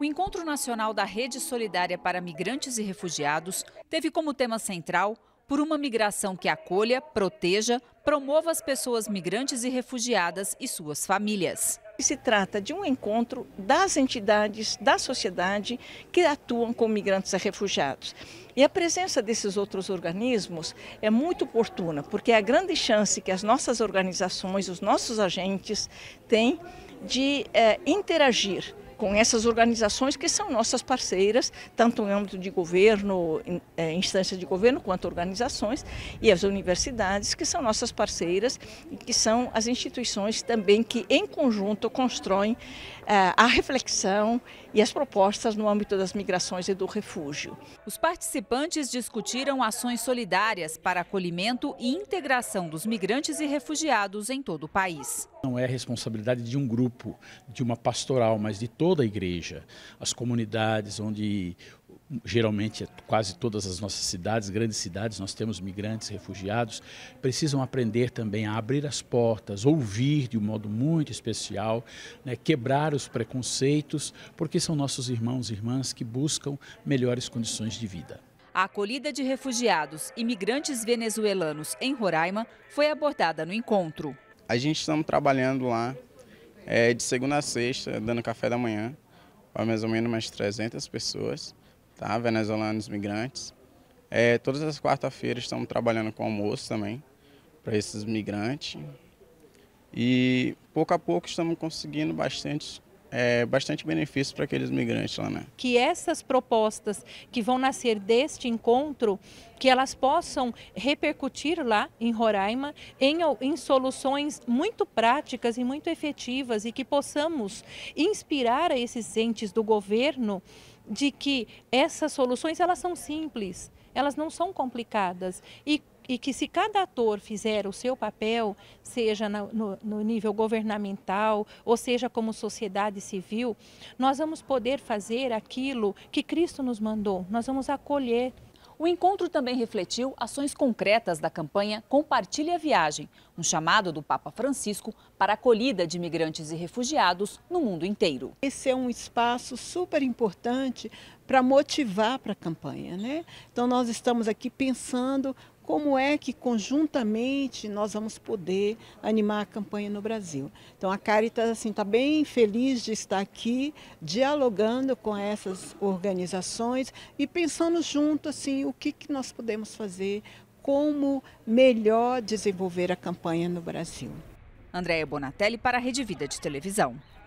O Encontro Nacional da Rede Solidária para Migrantes e Refugiados teve como tema central por uma migração que acolha, proteja, promova as pessoas migrantes e refugiadas e suas famílias. Se trata de um encontro das entidades da sociedade que atuam com migrantes e refugiados. E a presença desses outros organismos é muito oportuna, porque é a grande chance que as nossas organizações, os nossos agentes têm de é, interagir com essas organizações que são nossas parceiras, tanto no âmbito de governo, é, instâncias de governo, quanto organizações, e as universidades, que são nossas parceiras e que são as instituições também que, em conjunto, constroem é, a reflexão e as propostas no âmbito das migrações e do refúgio. Os participantes discutiram ações solidárias para acolhimento e integração dos migrantes e refugiados em todo o país. Não é responsabilidade de um grupo, de uma pastoral, mas de todos toda a igreja, as comunidades onde geralmente é quase todas as nossas cidades, grandes cidades, nós temos migrantes, refugiados, precisam aprender também a abrir as portas, ouvir de um modo muito especial, né, quebrar os preconceitos, porque são nossos irmãos e irmãs que buscam melhores condições de vida. A acolhida de refugiados e migrantes venezuelanos em Roraima foi abordada no encontro. A gente está trabalhando lá é de segunda a sexta, dando café da manhã, para mais ou menos umas 300 pessoas, tá? Venezuelanos migrantes. É, todas as quartas-feiras estamos trabalhando com almoço também, para esses migrantes. E pouco a pouco estamos conseguindo bastante é, bastante benefício para aqueles migrantes lá, né? Que essas propostas que vão nascer deste encontro, que elas possam repercutir lá em Roraima em, em soluções muito práticas e muito efetivas e que possamos inspirar a esses entes do governo de que essas soluções elas são simples, elas não são complicadas e e que se cada ator fizer o seu papel, seja no, no, nível governamental ou seja como sociedade civil, nós vamos poder fazer aquilo que Cristo nos mandou, nós vamos acolher. O encontro também refletiu ações concretas da campanha Compartilhe a Viagem, um chamado do Papa Francisco para a acolhida de imigrantes e refugiados no mundo inteiro. Esse é um espaço super importante para motivar para a campanha, né? Então nós estamos aqui pensando como é que conjuntamente nós vamos poder animar a campanha no Brasil. Então a Caritas assim está bem feliz de estar aqui dialogando com essas organizações e pensando junto assim o que, que nós podemos fazer, como melhor desenvolver a campanha no Brasil. Andréia Bonatelli para a Rede Vida de Televisão.